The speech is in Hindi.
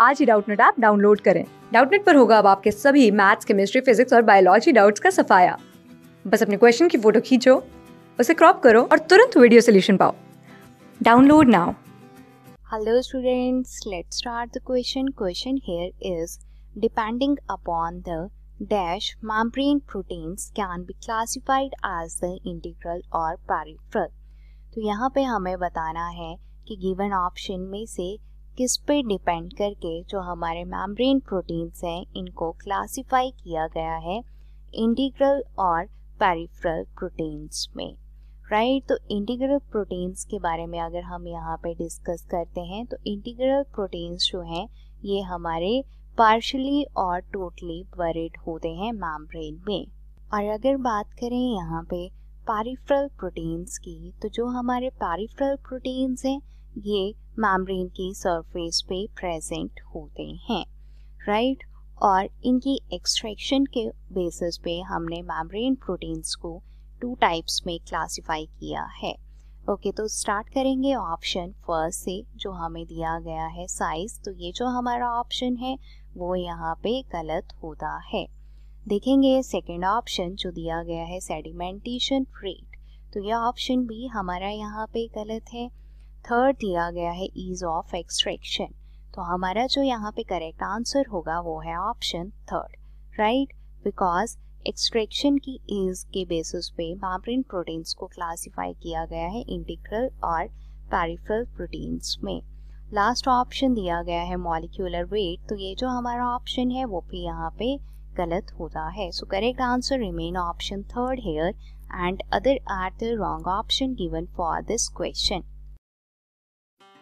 आज ही डाउटनेट ऐप डाउनलोड करें डाउटनेट पर होगा अब आपके सभी मैथ्स केमिस्ट्री फिजिक्स और बायोलॉजी डाउट्स का सफाया बस अपने क्वेश्चन की फोटो खींचो उसे क्रॉप करो और तुरंत वीडियो सोल्यूशन पाओ download now hello students let's start the question question here is depending upon the dash membrane proteins can be classified as the integral और पैरिफ्रल तो यहाँ पे हमें बताना है कि गिवन ऑप्शन में से किस पे डिपेंड करके जो हमारे मैमब्रेन प्रोटीन्स हैं इनको क्लासिफाई किया गया है इंटीग्रल और पेरिफ्रल प्रोटीन्स में राइट right? तो इंटीग्रल प्रोटीन्स के बारे में अगर हम यहाँ पे डिस्कस करते हैं तो इंटीग्रल प्रोटीन्स जो हैं ये हमारे पार्शली और टोटली बरिड होते हैं मैम्ब्रेन में और अगर बात करें यहाँ पे पैरिफ्रल प्रोटीन्स की तो जो हमारे पैरिफ्रल प्रोटीन्स हैं ये मैम्ब्रेन की सरफेस पे प्रेजेंट होते हैं राइट right? और इनकी एक्सट्रैक्शन के बेसिस पे हमने मैम्ब्रेन प्रोटीन्स को टू टाइप्स में क्लासिफाई किया है ओके okay, तो स्टार्ट करेंगे ऑप्शन फर्स्ट से जो हमें दिया गया है साइज तो ये जो हमारा ऑप्शन है वो यहाँ पे गलत होता है देखेंगे सेकेंड ऑप्शन जो दिया गया है सेडिमेंटेशन रेट तो यह ऑप्शन भी हमारा यहाँ पे गलत है थर्ड दिया गया है ईज ऑफ एक्सट्रैक्शन तो हमारा जो यहाँ पे करेक्ट आंसर होगा वो है option third right because extraction की ईज के बेसिस पे मैम्ब्रेन प्रोटीन्स को क्लासिफाई किया गया है इंटीग्रल और पैरिफल प्रोटीन्स में लास्ट ऑप्शन दिया गया है मॉलिक्यूलर वेट तो ये जो हमारा ऑप्शन है वो भी यहाँ पे गलत होता है so correct answer remain option third here and other are the wrong option given for this question